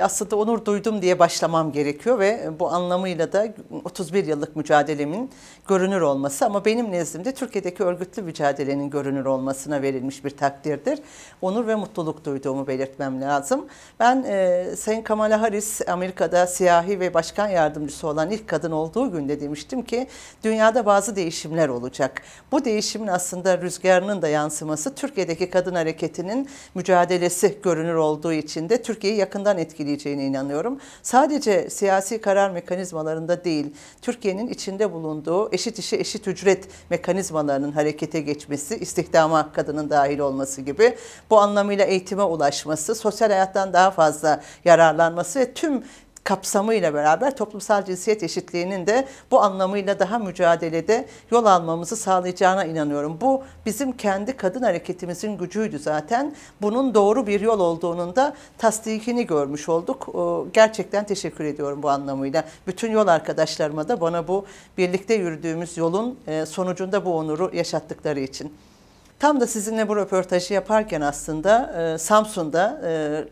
aslında onur duydum diye başlamam gerekiyor ve bu anlamıyla da 31 yıllık mücadelemin görünür olması ama benim nezdimde Türkiye'deki örgütlü mücadelenin görünür olmasına verilmiş bir takdirdir. Onur ve mutluluk duyduğumu belirtmem lazım. Ben e, Sayın Kamala Harris Amerika'da siyahi ve başkan yardımcısı olan ilk kadın olduğu günde demiştim ki dünyada bazı değişimler olacak. Bu değişimin aslında rüzgarının da yansıması Türkiye'deki kadın hareketinin mücadelesi görünür olduğu için de Türkiye'yi yakından etkileyecek olabileceğine inanıyorum. Sadece siyasi karar mekanizmalarında değil, Türkiye'nin içinde bulunduğu eşit işe eşit ücret mekanizmalarının harekete geçmesi, istihdama kadının dahil olması gibi bu anlamıyla eğitime ulaşması, sosyal hayattan daha fazla yararlanması ve tüm kapsamıyla beraber toplumsal cinsiyet eşitliğinin de bu anlamıyla daha mücadelede yol almamızı sağlayacağına inanıyorum. Bu bizim kendi kadın hareketimizin gücüydü zaten. Bunun doğru bir yol olduğunun da tasdikini görmüş olduk. Ee, gerçekten teşekkür ediyorum bu anlamıyla. Bütün yol arkadaşlarıma da bana bu birlikte yürüdüğümüz yolun e, sonucunda bu onuru yaşattıkları için. Tam da sizinle bu röportajı yaparken aslında e, Samsun'da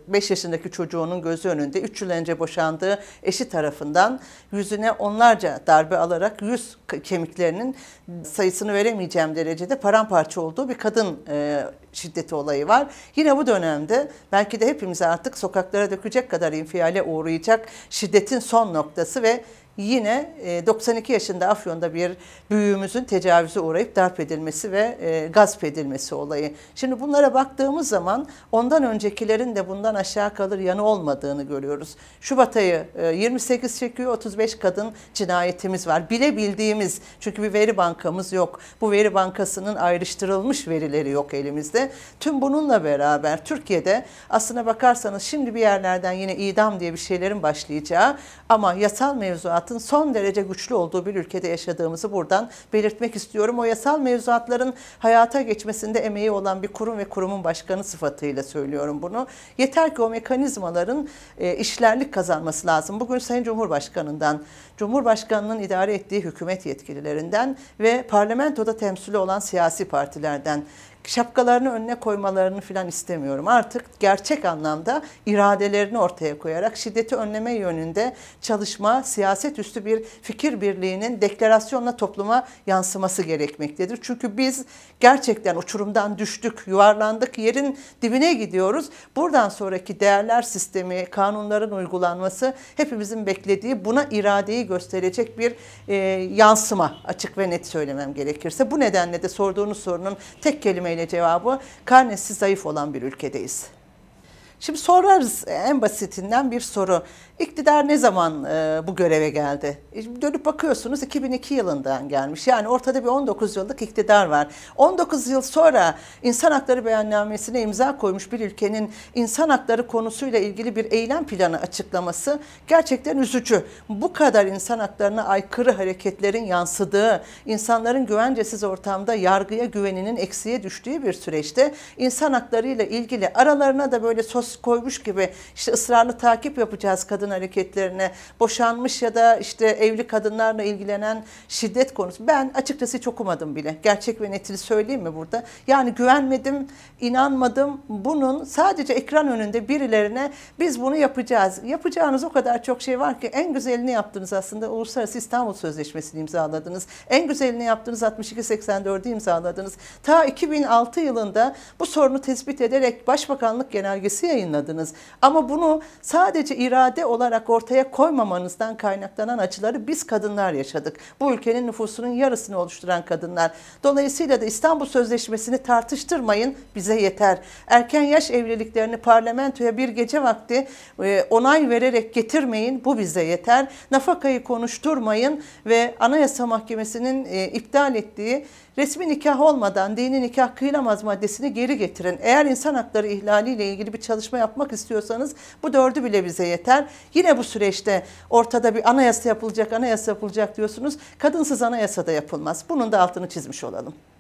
5 e, yaşındaki çocuğunun gözü önünde 3 yıl önce boşandığı eşi tarafından yüzüne onlarca darbe alarak yüz kemiklerinin sayısını veremeyeceğim derecede paramparça olduğu bir kadın e, şiddeti olayı var. Yine bu dönemde belki de hepimizi artık sokaklara dökecek kadar infiale uğrayacak şiddetin son noktası ve yine 92 e, yaşında Afyon'da bir büyüğümüzün tecavüze uğrayıp darp edilmesi ve e, gasp edilmesi olayı. Şimdi bunlara baktığımız zaman ondan öncekilerin de bundan aşağı kalır yanı olmadığını görüyoruz. Şubat ayı 28 e, çekiyor 35 kadın cinayetimiz var. bilebildiğimiz çünkü bir veri bankamız yok. Bu veri bankasının ayrıştırılmış verileri yok elimizde. Tüm bununla beraber Türkiye'de aslına bakarsanız şimdi bir yerlerden yine idam diye bir şeylerin başlayacağı ama yasal mevzuat mevzuatın son derece güçlü olduğu bir ülkede yaşadığımızı buradan belirtmek istiyorum. O yasal mevzuatların hayata geçmesinde emeği olan bir kurum ve kurumun başkanı sıfatıyla söylüyorum bunu. Yeter ki o mekanizmaların e, işlerlik kazanması lazım. Bugün Sayın Cumhurbaşkanı'ndan, Cumhurbaşkanı'nın idare ettiği hükümet yetkililerinden ve parlamentoda temsili olan siyasi partilerden şapkalarını önüne koymalarını falan istemiyorum. Artık gerçek anlamda iradelerini ortaya koyarak şiddeti önleme yönünde çalışma, siyaset üstü bir fikir birliğinin deklarasyonla topluma yansıması gerekmektedir. Çünkü biz gerçekten uçurumdan düştük, yuvarlandık, yerin dibine gidiyoruz. Buradan sonraki değerler sistemi, kanunların uygulanması hepimizin beklediği buna iradeyi gösterecek bir e, yansıma açık ve net söylemem gerekirse. Bu nedenle de sorduğunuz sorunun tek kelimeyle cevabı karnesi zayıf olan bir ülkedeyiz. Şimdi sorarız en basitinden bir soru. İktidar ne zaman e, bu göreve geldi? E, dönüp bakıyorsunuz 2002 yılından gelmiş. Yani ortada bir 19 yıllık iktidar var. 19 yıl sonra insan hakları beyannamesine imza koymuş bir ülkenin insan hakları konusuyla ilgili bir eylem planı açıklaması gerçekten üzücü. Bu kadar insan haklarına aykırı hareketlerin yansıdığı, insanların güvencesiz ortamda yargıya güveninin eksiye düştüğü bir süreçte insan haklarıyla ilgili aralarına da böyle sosyal poz koymuş gibi işte ısrarlı takip yapacağız kadın hareketlerine. Boşanmış ya da işte evli kadınlarla ilgilenen şiddet konusu. Ben açıkçası hiç okumadım bile. Gerçek ve netini söyleyeyim mi burada? Yani güvenmedim, inanmadım. Bunun sadece ekran önünde birilerine biz bunu yapacağız. Yapacağınız o kadar çok şey var ki en güzelini yaptınız aslında. Uluslararası İstanbul Sözleşmesi'ni imzaladınız. En güzelini yaptınız 62-84'ü imzaladınız. Ta 2006 yılında bu sorunu tespit ederek Başbakanlık Genelgesi yayınladınız. Ama bunu sadece irade olarak ortaya koymamanızdan kaynaklanan acıları biz kadınlar yaşadık. Bu ülkenin nüfusunun yarısını oluşturan kadınlar. Dolayısıyla da İstanbul Sözleşmesi'ni tartıştırmayın bize yeter. Erken yaş evliliklerini parlamentoya bir gece vakti e, onay vererek getirmeyin bu bize yeter. Nafakayı konuşturmayın ve Anayasa Mahkemesi'nin e, iptal ettiği resmi nikah olmadan dini nikah kıyılamaz maddesini geri getirin. Eğer insan hakları ihlaliyle ilgili bir çalışma yapmak istiyorsanız bu dördü bile bize yeter. Yine bu süreçte ortada bir anayasa yapılacak, anayasa yapılacak diyorsunuz. Kadınsız anayasa da yapılmaz. Bunun da altını çizmiş olalım.